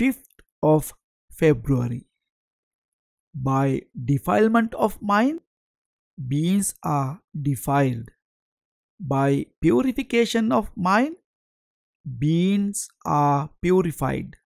5th of February. By defilement of mind, beings are defiled. By purification of mind, beings are purified.